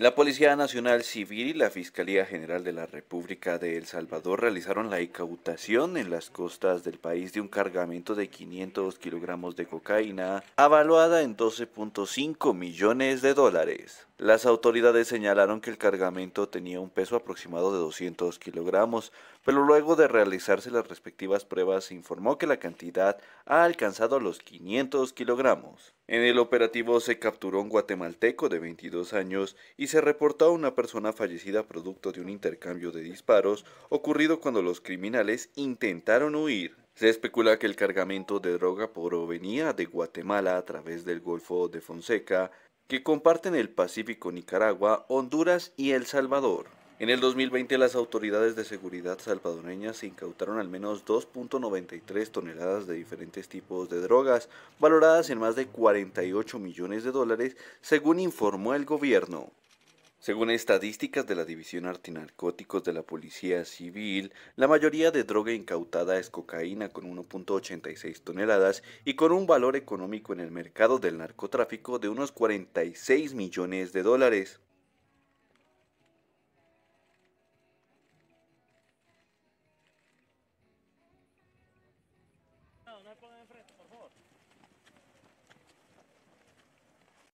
La Policía Nacional Civil y la Fiscalía General de la República de El Salvador realizaron la incautación en las costas del país de un cargamento de 500 kilogramos de cocaína, avaluada en 12.5 millones de dólares. Las autoridades señalaron que el cargamento tenía un peso aproximado de 200 kilogramos, pero luego de realizarse las respectivas pruebas se informó que la cantidad ha alcanzado los 500 kilogramos. En el operativo se capturó un guatemalteco de 22 años y se reportó una persona fallecida producto de un intercambio de disparos ocurrido cuando los criminales intentaron huir. Se especula que el cargamento de droga provenía de Guatemala a través del Golfo de Fonseca, que comparten el Pacífico Nicaragua, Honduras y El Salvador. En el 2020 las autoridades de seguridad salvadoreñas incautaron al menos 2.93 toneladas de diferentes tipos de drogas, valoradas en más de 48 millones de dólares, según informó el gobierno. Según estadísticas de la División Antinarcóticos de la Policía Civil, la mayoría de droga incautada es cocaína con 1.86 toneladas y con un valor económico en el mercado del narcotráfico de unos 46 millones de dólares.